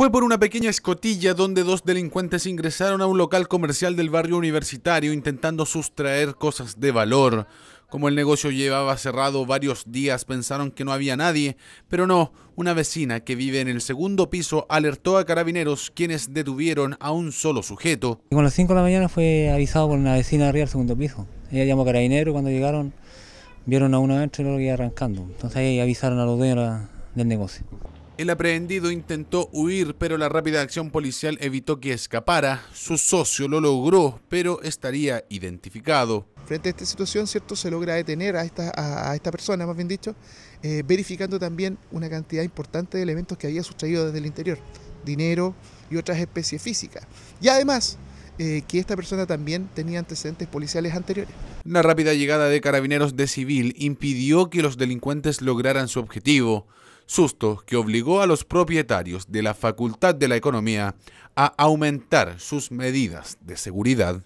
Fue por una pequeña escotilla donde dos delincuentes ingresaron a un local comercial del barrio universitario intentando sustraer cosas de valor. Como el negocio llevaba cerrado varios días, pensaron que no había nadie, pero no, una vecina que vive en el segundo piso alertó a carabineros quienes detuvieron a un solo sujeto. Con las 5 de la mañana fue avisado por una vecina arriba del segundo piso. Ella llamó a carabineros cuando llegaron, vieron a uno adentro y lo iba arrancando. Entonces ahí avisaron a los dueños del negocio. El aprehendido intentó huir, pero la rápida acción policial evitó que escapara. Su socio lo logró, pero estaría identificado. Frente a esta situación, ¿cierto? Se logra detener a esta, a, esta persona, más bien dicho, eh, verificando también una cantidad importante de elementos que había sustraído desde el interior. Dinero y otras especies físicas. Y además, eh, que esta persona también tenía antecedentes policiales anteriores. La rápida llegada de carabineros de civil impidió que los delincuentes lograran su objetivo susto que obligó a los propietarios de la Facultad de la Economía a aumentar sus medidas de seguridad